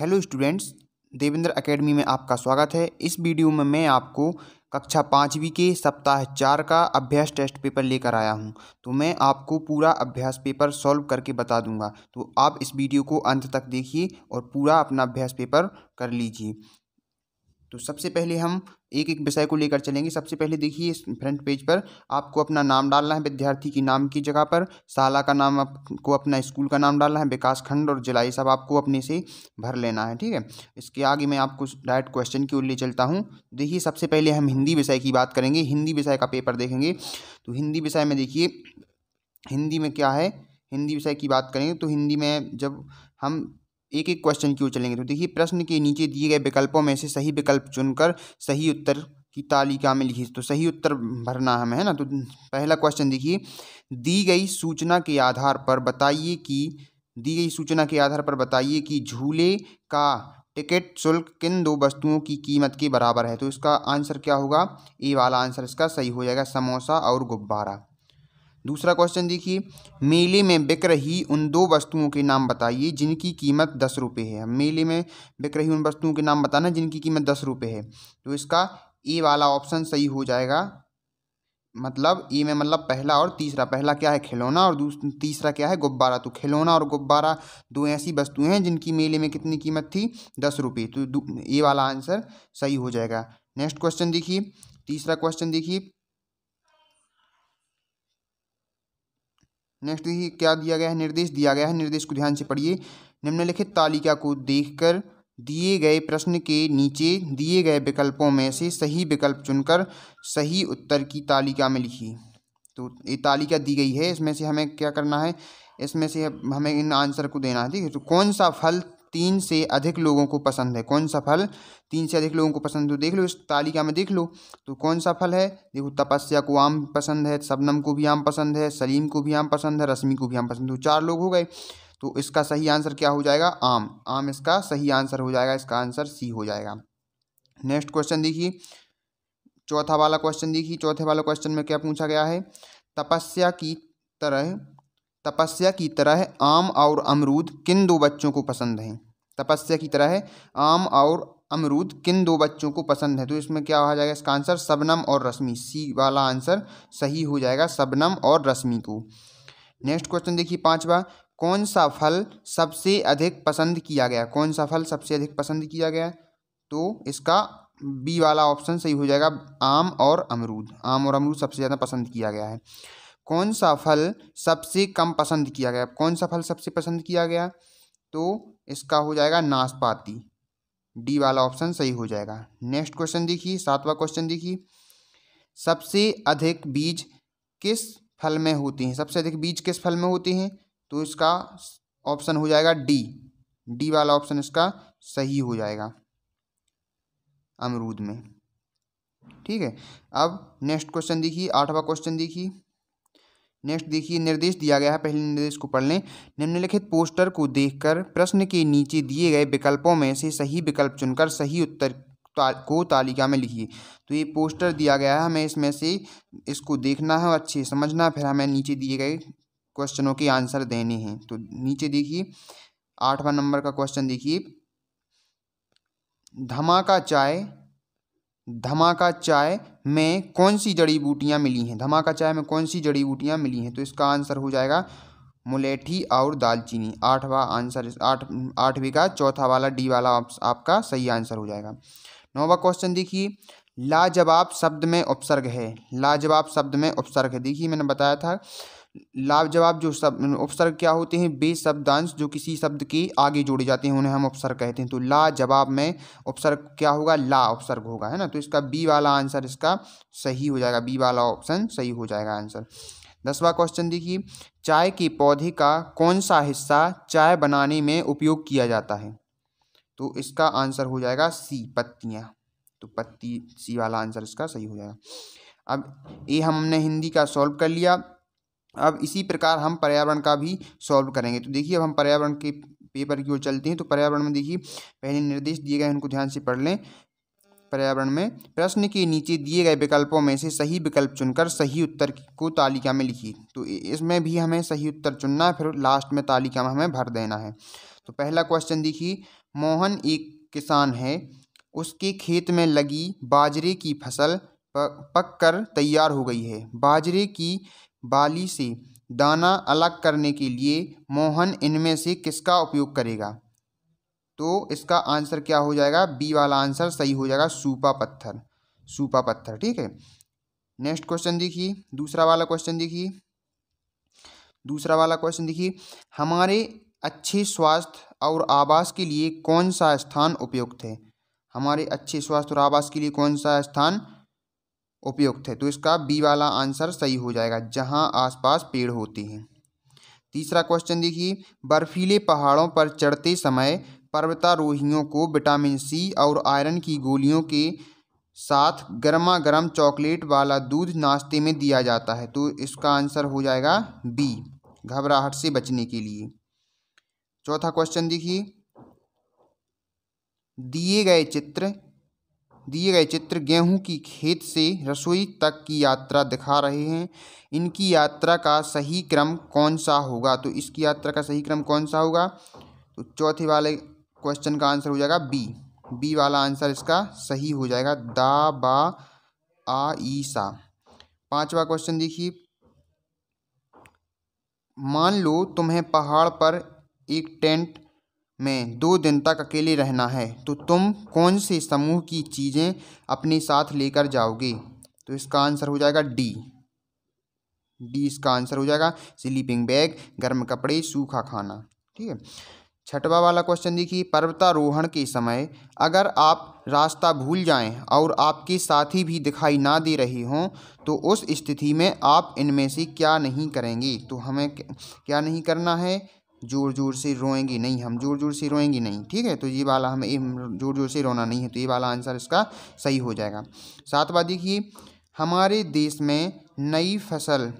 hello students Devendra academy में आपका स्वागत है इस वीडियो में मैं आपको कक्षा पाँचवीं के सप्ताह चार का अभ्यास टेस्ट पेपर लेकर आया हूं तो मैं आपको पूरा अभ्यास पेपर सॉल्व करके बता दूंगा तो आप इस वीडियो को अंत तक देखिए और पूरा अपना अभ्यास पेपर कर लीजिए तो सबसे पहले हम एक एक विषय को लेकर चलेंगे सबसे पहले देखिए इस फ्रंट पेज पर आपको अपना नाम डालना है विद्यार्थी की नाम की जगह पर शाला का नाम आपको अपना स्कूल का नाम डालना है विकास खंड और जिला ये सब आपको अपने से भर लेना है ठीक है इसके आगे मैं आपको डायरेक्ट क्वेश्चन की ओर ले चलता हूँ देखिए सबसे पहले हम हिंदी विषय की बात करेंगे हिंदी विषय का पेपर देखेंगे तो हिंदी विषय में देखिए हिंदी में क्या है हिंदी विषय की बात करेंगे तो हिंदी में जब हम एक एक क्वेश्चन क्यों चलेंगे तो देखिए प्रश्न के नीचे दिए गए विकल्पों में से सही विकल्प चुनकर सही उत्तर की तालिका में लिखी तो सही उत्तर भरना हमें है ना तो पहला क्वेश्चन देखिए दी गई सूचना के आधार पर बताइए कि दी गई सूचना के आधार पर बताइए कि झूले का टिकट शुल्क किन दो वस्तुओं की कीमत के बराबर है तो इसका आंसर क्या होगा ए वाला आंसर इसका सही हो जाएगा समोसा और गुब्बारा दूसरा क्वेश्चन देखिए मेले में बिक रही उन दो वस्तुओं के नाम बताइए जिनकी कीमत दस रुपये है मेले में बिक रही उन वस्तुओं के नाम बताना जिनकी कीमत दस रुपये है तो इसका ए वाला ऑप्शन सही हो जाएगा मतलब ए में मतलब पहला और तीसरा पहला क्या है खिलौना और तीसरा क्या है गुब्बारा तो खिलौना और गुब्बारा दो ऐसी वस्तुएं हैं जिनकी मेले में कितनी कीमत थी दस रुपये तो ए वाला आंसर सही हो जाएगा नेक्स्ट क्वेश्चन देखिए तीसरा क्वेश्चन देखिए नेक्स्ट देखिए क्या दिया गया है निर्देश दिया गया है निर्देश को ध्यान से पढ़िए निम्नलिखित तालिका को देखकर दिए गए प्रश्न के नीचे दिए गए विकल्पों में से सही विकल्प चुनकर सही उत्तर की तालिका में लिखिए तो ये तालिका दी गई है इसमें से हमें क्या करना है इसमें से हमें इन आंसर को देना है ठीक है तो कौन सा फल तीन से अधिक लोगों को पसंद है कौन सा फल तीन से अधिक लोगों को पसंद है तो देख लो इस तालिका में देख लो तो कौन सा फल है देखो तपस्या को आम पसंद है शबनम को भी आम पसंद है सलीम को भी आम पसंद है रश्मि को भी आम पसंद है तो चार लोग हो गए तो इसका सही आंसर क्या हो जाएगा आम आम इसका सही आंसर हो जाएगा इसका आंसर सी हो जाएगा नेक्स्ट क्वेश्चन देखिए चौथा वाला क्वेश्चन देखिए चौथे वाला क्वेश्चन में क्या पूछा गया है तपस्या की तरह तपस्या की तरह आम और अमरूद किन दो बच्चों को पसंद हैं तपस्या की तरह है आम और अमरूद किन दो बच्चों को पसंद है तो इसमें क्या हो जाएगा इसका आंसर सबनम और रश्मि सी वाला आंसर सही हो जाएगा सबनम और रश्मि को नेक्स्ट क्वेश्चन देखिए पांचवा कौन सा फल सबसे अधिक पसंद किया गया कौन सा फल सबसे अधिक पसंद किया गया तो इसका बी वाला ऑप्शन सही हो जाएगा आम और अमरूद आम और अमरूद सबसे ज़्यादा पसंद किया गया है कौन सा फल सबसे कम पसंद किया गया कौन सा फल सबसे पसंद किया गया तो इसका हो जाएगा नाशपाती डी वाला ऑप्शन सही हो जाएगा नेक्स्ट क्वेश्चन देखिए सातवां क्वेश्चन देखिए सबसे अधिक बीज किस फल में होते हैं सबसे अधिक बीज किस फल में होते हैं तो इसका ऑप्शन हो जाएगा डी डी वाला ऑप्शन इसका सही हो जाएगा अमरूद में ठीक है अब नेक्स्ट क्वेश्चन देखिए आठवां क्वेश्चन देखिए नेक्स्ट देखिए निर्देश दिया गया है पहले निर्देश को पढ़ लें निम्नलिखित पोस्टर को देखकर प्रश्न के नीचे दिए गए विकल्पों में से सही विकल्प चुनकर सही उत्तर ता, को तालिका में लिखिए तो ये पोस्टर दिया गया है हमें इसमें से इसको देखना है और अच्छे समझना है फिर हमें नीचे दिए गए क्वेश्चनों के आंसर देने हैं तो नीचे देखिए आठवां नंबर का क्वेश्चन देखिए धमाका चाय धमाका चाय में कौन सी जड़ी बूटियाँ मिली हैं धमाका चाय में कौन सी जड़ी बूटियाँ मिली हैं तो इसका आंसर हो जाएगा मुलेठी और दालचीनी आठवां आंसर आठ आठवीं का चौथा वाला डी वाला आप, आपका सही आंसर हो जाएगा नौवा क्वेश्चन देखिए लाजवाब शब्द में उपसर्ग है लाजवाब शब्द में उपसर्ग है देखिए मैंने बताया था लाभ जवाब जो सब उपसर्ग क्या होते हैं बे शब्दांश जो किसी शब्द के आगे जोड़े जाते हैं उन्हें हम उपसर्ग कहते हैं तो ला जवाब में उपसर्ग क्या होगा ला उपसर्ग होगा है ना तो इसका बी वाला आंसर इसका सही हो जाएगा बी वाला ऑप्शन सही हो जाएगा आंसर दसवा क्वेश्चन देखिए चाय के पौधे का कौन सा हिस्सा चाय बनाने में उपयोग किया जाता है तो इसका आंसर हो जाएगा सी पत्तियाँ तो पत्ती सी वाला आंसर इसका सही हो जाएगा अब ये हमने हिंदी का सॉल्व कर लिया अब इसी प्रकार हम पर्यावरण का भी सॉल्व करेंगे तो देखिए अब हम पर्यावरण के पेपर की ओर चलते हैं तो पर्यावरण में देखिए पहले निर्देश दिए गए उनको ध्यान से पढ़ लें पर्यावरण में प्रश्न के नीचे दिए गए विकल्पों में से सही विकल्प चुनकर सही उत्तर को तालिका में लिखिए तो इसमें भी हमें सही उत्तर चुनना है फिर लास्ट में तालिका में हमें भर देना है तो पहला क्वेश्चन देखिए मोहन एक किसान है उसके खेत में लगी बाजरे की फसल पक कर तैयार हो गई है बाजरे की बाली से दाना अलग करने के लिए मोहन इनमें से किसका उपयोग करेगा तो इसका आंसर क्या हो जाएगा बी वाला आंसर सही हो जाएगा सूपा पत्थर सूपा पत्थर ठीक है नेक्स्ट क्वेश्चन देखिए दूसरा वाला क्वेश्चन देखिए दूसरा वाला क्वेश्चन देखिए हमारे अच्छे स्वास्थ्य और आवास के लिए कौन सा स्थान उपयुक्त है हमारे अच्छे स्वास्थ्य और आवास के लिए कौन सा स्थान उपयुक्त है तो इसका बी वाला आंसर सही हो जाएगा जहाँ आसपास पेड़ होते हैं तीसरा क्वेश्चन देखिए बर्फीले पहाड़ों पर चढ़ते समय पर्वतारोहियों को विटामिन सी और आयरन की गोलियों के साथ गर्मा गर्म चॉकलेट वाला दूध नाश्ते में दिया जाता है तो इसका आंसर हो जाएगा बी घबराहट से बचने के लिए चौथा क्वेश्चन देखिए दिए गए चित्र दिए गए चित्र गेहूं की खेत से रसोई तक की यात्रा दिखा रहे हैं इनकी यात्रा का सही क्रम कौन सा होगा तो इसकी यात्रा का सही क्रम कौन सा होगा तो चौथे वाले क्वेश्चन का आंसर हो जाएगा बी बी वाला आंसर इसका सही हो जाएगा दा बा आ ई सा पांचवा क्वेश्चन देखिए मान लो तुम्हें पहाड़ पर एक टेंट में दो दिन तक अकेले रहना है तो तुम कौन से समूह की चीज़ें अपने साथ लेकर जाओगे तो इसका आंसर हो जाएगा डी डी इसका आंसर हो जाएगा स्लीपिंग बैग गर्म कपड़े सूखा खाना ठीक है छठवा वाला क्वेश्चन देखिए पर्वतारोहण के समय अगर आप रास्ता भूल जाएं और आपके साथी भी दिखाई ना दे रहे हों तो उस स्थिति में आप इनमें से क्या नहीं करेंगे तो हमें क्या नहीं करना है जोर जोर से रोएंगे नहीं हम जोर जोर से रोएंगे नहीं ठीक है तो ये वाला हमें जोर जोर से रोना नहीं है तो ये वाला आंसर इसका सही हो जाएगा बात देखिए हमारे देश में नई फसल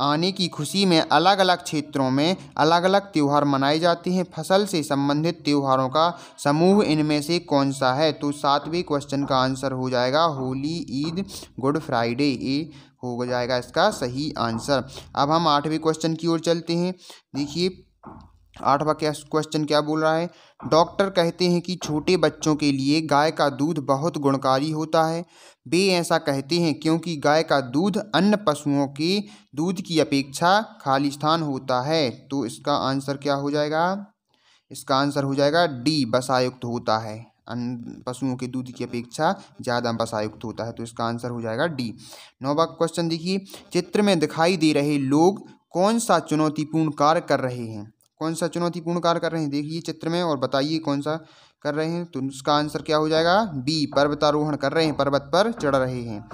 आने की खुशी में अलग अलग क्षेत्रों में अलग अलग त्यौहार मनाए जाते हैं फसल से संबंधित त्यौहारों का समूह इनमें से कौन सा है तो सातवें क्वेश्चन का आंसर हो जाएगा होली ईद गुड फ्राइडे ये हो जाएगा इसका सही आंसर अब हम आठवें क्वेश्चन की ओर चलते हैं देखिए आठवां क्या क्वेश्चन क्या बोल रहा है डॉक्टर कहते हैं कि छोटे बच्चों के लिए गाय का दूध बहुत गुणकारी होता है वे ऐसा कहते हैं क्योंकि गाय का दूध अन्य पशुओं के दूध की अपेक्षा खाली स्थान होता है तो इसका आंसर क्या हो जाएगा इसका आंसर हो जाएगा डी बसायुक्त होता है अन्य पशुओं के दूध की अपेक्षा ज़्यादा बसायुक्त होता है तो इसका आंसर हो जाएगा डी नौवा क्वेश्चन देखिए चित्र में दिखाई दे रहे लोग कौन सा चुनौतीपूर्ण कार्य कर रहे हैं कौन सा चुनौतीपूर्ण कार्य कर रहे हैं देखिए चित्र में और बताइए कौन सा कर रहे हैं तो उसका आंसर क्या हो जाएगा बी पर्वतारोहण कर रहे हैं पर्वत पर चढ़ रहे हैं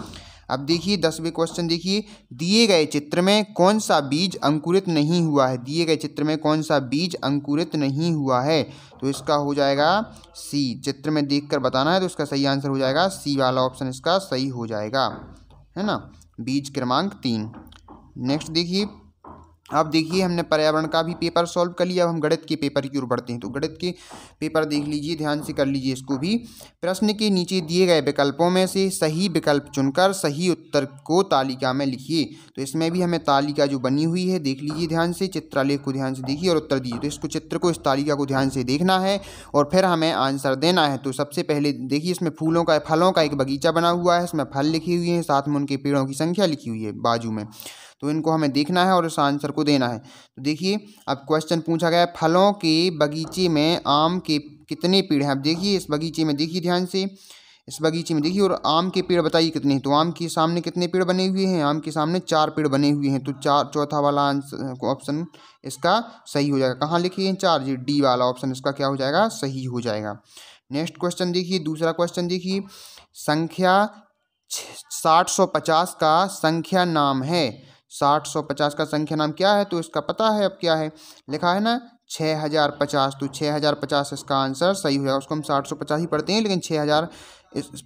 अब देखिए दसवें क्वेश्चन देखिए दिए गए चित्र में कौन सा बीज अंकुरित नहीं हुआ है दिए गए चित्र में कौन सा बीज अंकुरित नहीं हुआ है तो इसका हो जाएगा सी चित्र में देखकर बताना है तो इसका सही आंसर हो जाएगा सी वाला ऑप्शन इसका सही हो जाएगा है ना बीज क्रमांक तीन नेक्स्ट देखिए अब देखिए हमने पर्यावरण का भी पेपर सॉल्व कर लिया अब हम गणित के पेपर की ओर बढ़ते हैं तो गणित के पेपर देख लीजिए ध्यान से कर लीजिए इसको भी प्रश्न के नीचे दिए गए विकल्पों में से सही विकल्प चुनकर सही उत्तर को तालिका में लिखिए तो इसमें भी हमें तालिका जो बनी हुई है देख लीजिए ध्यान से चित्रालेख को ध्यान से देखिए और उत्तर दीजिए तो इसको चित्र को इस तालिका को ध्यान से देखना है और फिर हमें आंसर देना है तो सबसे पहले देखिए इसमें फूलों का फलों का एक बगीचा बना हुआ है इसमें फल लिखे हुए हैं साथ में उनके पेड़ों की संख्या लिखी हुई है बाजू में तो इनको हमें देखना है और इस आंसर को देना है तो देखिए अब क्वेश्चन पूछा गया है फलों के बगीचे में आम के कितने पेड़ हैं अब देखिए इस बगीचे में देखिए ध्यान से इस बगीचे में देखिए और आम के पेड़ बताइए कितने हैं तो आम के सामने कितने पेड़ बने हुए हैं आम के सामने चार पेड़ बने हुए हैं तो चार चौथा वाला आंसर ऑप्शन इसका सही हो जाएगा कहाँ लिखिए चार जी डी वाला ऑप्शन इसका क्या हो जाएगा सही हो जाएगा नेक्स्ट क्वेश्चन देखिए दूसरा क्वेश्चन देखिए संख्या साठ सौ पचास का संख्या नाम है साठ सौ पचास का संख्या नाम क्या है तो इसका पता है अब क्या है लिखा है ना छः हज़ार पचास तो छः हज़ार पचास इसका आंसर सही होगा उसको हम साठ सौ पचास ही पढ़ते हैं लेकिन छः हज़ार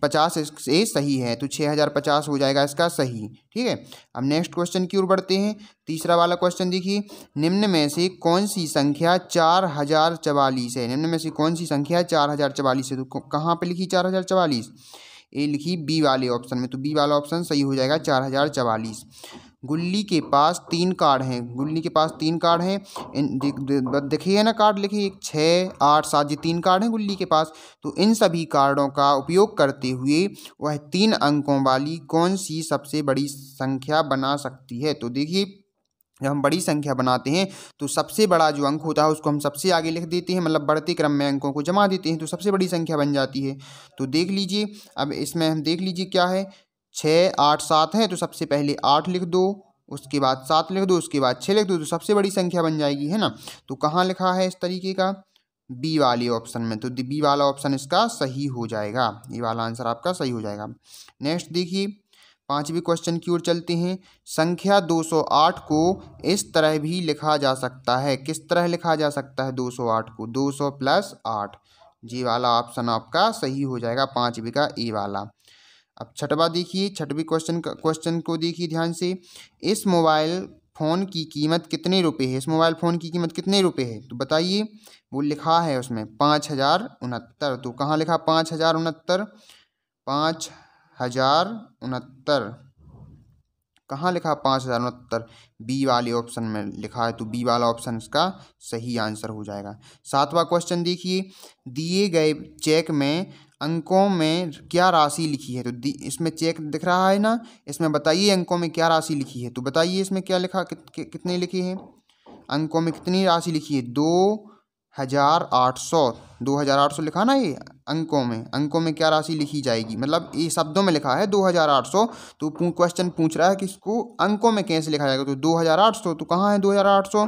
पचास ये सही है तो छः हज़ार पचास हो जाएगा इसका सही ठीक है अब नेक्स्ट क्वेश्चन की ओर बढ़ते हैं तीसरा वाला क्वेश्चन देखिए निम्न में से कौन सी संख्या चार हज़ार चवालीस है निम्न में से कौन सी संख्या चार हज़ार चवालीस है तो कहाँ पर लिखी चार हज़ार चवालीस ये लिखी बी वाले ऑप्शन में तो बी वाला ऑप्शन सही हो जाएगा चार हज़ार चवालीस गुल्ली के पास तीन कार्ड हैं गुल्ली के पास तीन कार्ड हैं देखिए ना कार्ड लिखिए एक छः आठ सात ये तीन कार्ड हैं गुल्ली के पास तो इन सभी कार्डों का उपयोग करते हुए वह तीन अंकों वाली कौन सी सबसे बड़ी संख्या बना सकती है तो देखिए जब हम बड़ी संख्या बनाते हैं तो सबसे बड़ा जो अंक होता है उसको हम सबसे आगे लिख देते हैं मतलब बढ़ते क्रम में अंकों को जमा देते हैं तो सबसे बड़ी संख्या बन जाती है तो देख लीजिए अब इसमें हम देख लीजिए क्या है छः आठ सात है तो सबसे पहले आठ लिख दो उसके बाद सात लिख दो उसके बाद छः लिख दो तो सबसे बड़ी संख्या बन जाएगी है ना तो कहाँ लिखा है इस तरीके का बी वाले ऑप्शन में तो बी वाला ऑप्शन इसका सही हो जाएगा ये वाला आंसर आपका सही हो जाएगा नेक्स्ट देखिए पांचवी क्वेश्चन की ओर चलते हैं संख्या 208 को इस तरह भी लिखा जा सकता है किस तरह लिखा जा सकता है 208 को 200 प्लस आठ जी वाला ऑप्शन आपका सही हो जाएगा पांचवी का ए वाला अब छठवा देखिए छठवीं क्वेश्चन क्वेश्चन को देखिए ध्यान से इस मोबाइल फ़ोन की कीमत कितने रुपए है इस मोबाइल फ़ोन की कीमत कितने रुपए है तो बताइए वो लिखा है उसमें पाँच हज़ार उनहत्तर तो कहाँ लिखा पाँच हज़ार उनहत्तर पाँच हज़ार उनहत्तर कहाँ लिखा पाँच हज़ार उनहत्तर बी वाले ऑप्शन में लिखा है तो बी वाला ऑप्शन इसका सही आंसर हो जाएगा सातवां क्वेश्चन देखिए दिए गए चेक में अंकों में क्या राशि लिखी है तो इसमें चेक दिख रहा है ना इसमें बताइए अंकों में क्या राशि लिखी है तो बताइए इसमें क्या लिखा कि, कि, कितने लिखे हैं अंकों में कितनी राशि लिखी है दो हज़ार आठ सौ दो हज़ार आठ सौ लिखा ना ये अंकों में अंकों में क्या राशि लिखी जाएगी मतलब ये शब्दों में लिखा है दो हज़ार आठ सौ तो क्वेश्चन पूछ रहा है कि इसको अंकों में कैसे लिखा जाएगा तो दो हज़ार आठ सौ तो कहाँ है दो हज़ार आठ सौ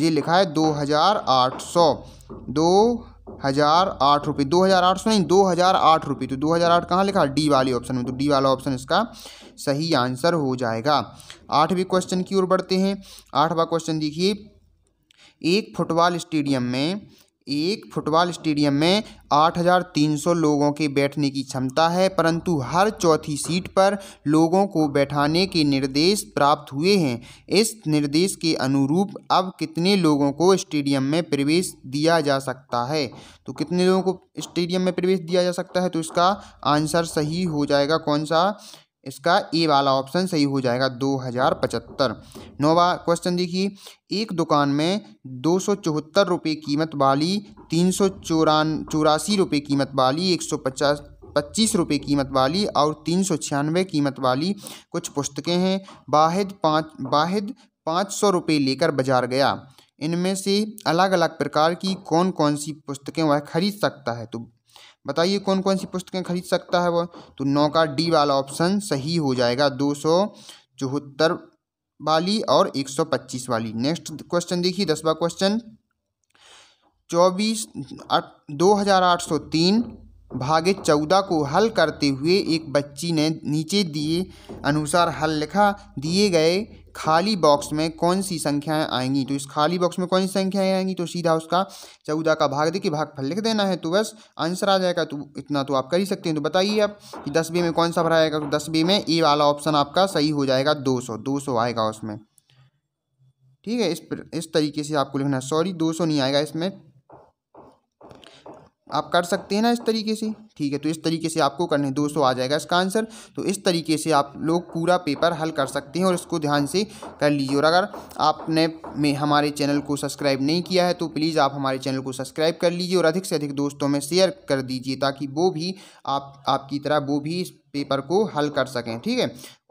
ये लिखा है दो हज़ार आठ सौ दो हज़ार आठ रुपये दो हज़ार आठ सौ नहीं दो हज़ार आठ रुपये तो दो हज़ार आठ कहाँ लिखा डी वाले ऑप्शन में तो डी वाला ऑप्शन इसका सही आंसर हो जाएगा आठवीं क्वेश्चन की ओर बढ़ते हैं आठवां क्वेश्चन देखिए एक फुटबॉल स्टेडियम में एक फुटबॉल स्टेडियम में 8,300 लोगों के बैठने की क्षमता है परंतु हर चौथी सीट पर लोगों को बैठाने के निर्देश प्राप्त हुए हैं इस निर्देश के अनुरूप अब कितने लोगों को स्टेडियम में प्रवेश दिया जा सकता है तो कितने लोगों को स्टेडियम में प्रवेश दिया जा सकता है तो इसका आंसर सही हो जाएगा कौन सा इसका ए वाला ऑप्शन सही हो जाएगा दो हज़ार पचहत्तर नौवा क्वेश्चन देखिए एक दुकान में दो सौ चौहत्तर रुपये कीमत वाली तीन सौ चौरान चौरासी रुपये कीमत वाली एक सौ पचास पच्चीस रुपये कीमत वाली और तीन सौ छियानवे कीमत वाली कुछ पुस्तकें हैं वाहिद पाँच वाहिद पाँच सौ रुपये लेकर बाजार गया इनमें से अलग अलग प्रकार की कौन कौन सी पुस्तकें वह खरीद सकता है तो बताइए कौन कौन सी पुस्तकें खरीद सकता है वो तो नौ का डी वाला ऑप्शन सही हो जाएगा दो सौ चौहत्तर वाली और एक सौ पच्चीस वाली नेक्स्ट क्वेश्चन देखिए दसवा क्वेश्चन चौबीस दो हज़ार आठ सौ तीन भागे चौदह को हल करते हुए एक बच्ची ने नीचे दिए अनुसार हल लिखा दिए गए खाली बॉक्स में कौन सी संख्याएं आएंगी तो इस खाली बॉक्स में कौन सी संख्याएं आएंगी तो सीधा उसका चौदह का भाग देखिए भाग फल लिख देना है तो बस आंसर आ जाएगा तो इतना तो आप कर ही सकते हैं तो बताइए आप कि दस बी में कौन सा भरा आएगा तो दस बी में ए वाला ऑप्शन आपका सही हो जाएगा दो सौ दो सौ आएगा उसमें ठीक है इस इस तरीके से आपको लिखना है सॉरी दो सौ नहीं आएगा इसमें आप कर सकते हैं ना इस तरीके से ठीक है तो इस तरीके से आपको करने सौ आ जाएगा इसका आंसर तो इस तरीके से आप लोग पूरा पेपर हल कर सकते हैं और इसको ध्यान से कर लीजिए और अगर आपने में हमारे चैनल को सब्सक्राइब नहीं किया है तो प्लीज़ आप हमारे चैनल को सब्सक्राइब कर लीजिए और अधिक से अधिक दोस्तों में शेयर कर दीजिए ताकि वो भी आप आपकी तरह वो भी इस पेपर को हल कर सकें ठीक है